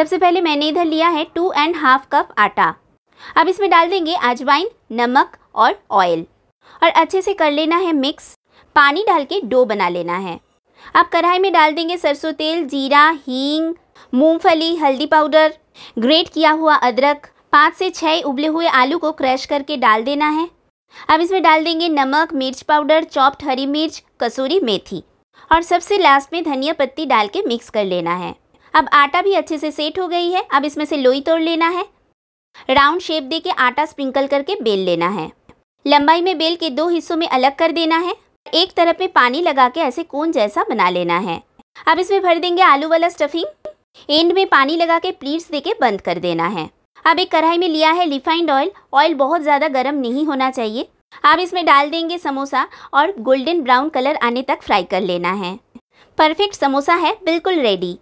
सबसे पहले मैंने इधर लिया है टू एंड हाफ कप आटा अब इसमें डाल देंगे अजवाइन नमक और ऑयल और अच्छे से कर लेना है मिक्स पानी डाल के डो बना लेना है अब कढ़ाई में डाल देंगे सरसों तेल जीरा हींग मूंगफली हल्दी पाउडर ग्रेट किया हुआ अदरक पाँच से छः उबले हुए आलू को क्रश करके डाल देना है अब इसमें डाल देंगे नमक मिर्च पाउडर चॉप्ड हरी मिर्च कसूरी मेथी और सबसे लास्ट में धनिया पत्ती डाल के मिक्स कर लेना है अब आटा भी अच्छे से सेट हो गई है अब इसमें से लोई तोड़ लेना है राउंड शेप दे के आटा स्प्रिंकल करके बेल लेना है लंबाई में बेल के दो हिस्सों में अलग कर देना है एक तरफ में पानी लगा के ऐसे कोन जैसा बना लेना है अब इसमें भर देंगे आलू वाला स्टफिंग एंड में पानी लगा के प्लीट्स दे के बंद कर देना है अब एक कढ़ाई में लिया है रिफाइंड ऑयल ऑयल बहुत ज़्यादा गर्म नहीं होना चाहिए अब इसमें डाल देंगे समोसा और गोल्डन ब्राउन कलर आने तक फ्राई कर लेना है परफेक्ट समोसा है बिल्कुल रेडी